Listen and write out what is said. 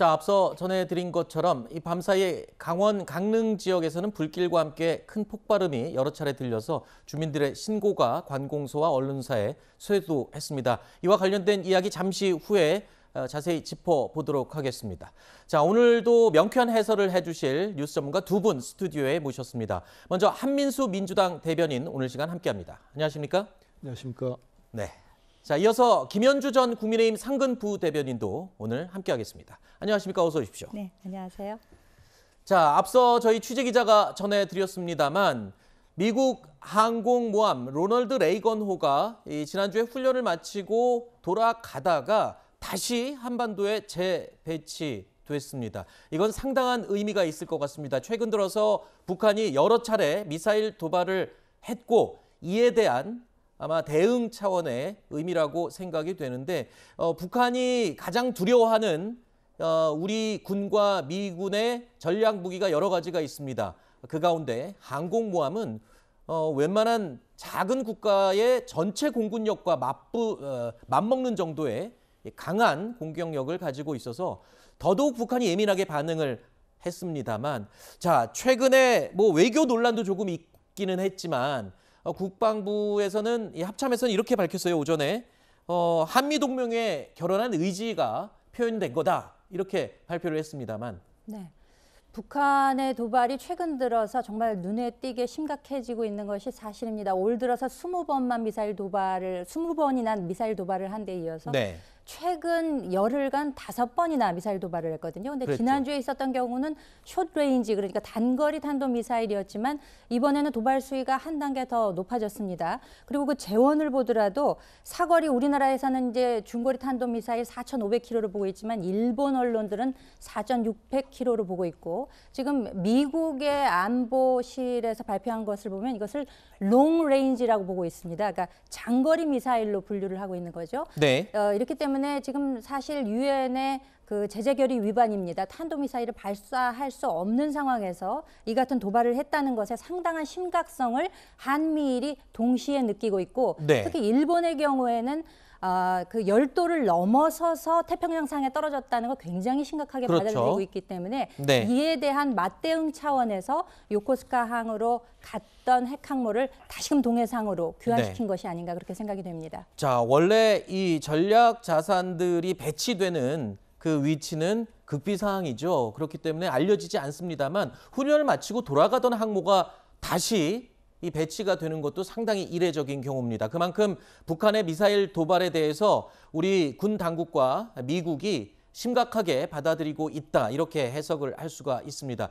자, 앞서 전해드린 것처럼 이 밤사이 에 강원 강릉 지역에서는 불길과 함께 큰 폭발음이 여러 차례 들려서 주민들의 신고가 관공서와 언론사에 쇄도했습니다. 이와 관련된 이야기 잠시 후에 어, 자세히 짚어보도록 하겠습니다. 자, 오늘도 명쾌한 해설을 해주실 뉴스 전문가 두 분 스튜디오에 모셨습니다. 먼저 한민수 민주당 대변인 오늘 시간 함께합니다. 안녕하십니까? 안녕하십니까? 네. 자, 이어서 김현주 전 국민의힘 상근 부대변인도 오늘 함께하겠습니다. 안녕하십니까? 어서 오십시오. 네, 안녕하세요. 자, 앞서 저희 취재 기자가 전해드렸습니다만 미국 항공모함 로널드 레이건호가 지난주에 훈련을 마치고 돌아가다가 다시 한반도에 재배치됐습니다. 이건 상당한 의미가 있을 것 같습니다. 최근 들어서 북한이 여러 차례 미사일 도발을 했고 이에 대한 아마 대응 차원의 의미라고 생각이 되는데 어, 북한이 가장 두려워하는 어, 우리 군과 미군의 전략 무기가 여러 가지가 있습니다. 그 가운데 항공모함은 어, 웬만한 작은 국가의 전체 공군력과 맞부, 어, 맞먹는 정도의 강한 공격력을 가지고 있어서 더더욱 북한이 예민하게 반응을 했습니다만 자 최근에 뭐 외교 논란도 조금 있기는 했지만 어, 국방부에서는 이 합참에서는 이렇게 밝혔어요 오전에 어, 한미 동맹에 결혼한 의지가 표현된 거다 이렇게 발표를 했습니다만. 네. 북한의 도발이 최근 들어서 정말 눈에 띄게 심각해지고 있는 것이 사실입니다. 올 들어서 20번만 미사일 도발을 20번이나 미사일 도발을 한 데 이어서 네. 최근 열흘간 다섯 번이나 미사일 도발을 했거든요. 근데 그랬죠. 지난주에 있었던 경우는 숏레인지 그러니까 단거리 탄도 미사일이었지만 이번에는 도발 수위가 한 단계 더 높아졌습니다. 그리고 그 재원을 보더라도 사거리 우리나라에서는 이제 중거리 탄도 미사일 4 5 0 0 k m 를 보고 있지만 일본 언론들은 4 6 0 0 k m 를 보고 있고 지금 미국의 안보실에서 발표한 것을 보면 이것을 롱 레인지라고 보고 있습니다. 그러니까 장거리 미사일로 분류를 하고 있는 거죠. 네. 어, 이렇기 때문에 때문에 지금 사실 유엔의 그 제재결의 위반입니다. 탄도미사일을 발사할 수 없는 상황에서 이 같은 도발을 했다는 것에 상당한 심각성을 한미일이 동시에 느끼고 있고 네. 특히 일본의 경우에는 아, 그 열도를 넘어서서 태평양상에 떨어졌다는 거 굉장히 심각하게 그렇죠. 받아들이고 있기 때문에 네. 이에 대한 맞대응 차원에서 요코스카 항으로 갔던 핵 항모를 다시금 동해상으로 교환시킨 네. 것이 아닌가 그렇게 생각이 됩니다. 자, 원래 이 전략 자산들이 배치되는 그 위치는 극비 상황이죠. 그렇기 때문에 알려지지 않습니다만 훈련을 마치고 돌아가던 항모가 다시 이 배치가 되는 것도 상당히 이례적인 경우입니다. 그만큼 북한의 미사일 도발에 대해서 우리 군 당국과 미국이 심각하게 받아들이고 있다. 이렇게 해석을 할 수가 있습니다.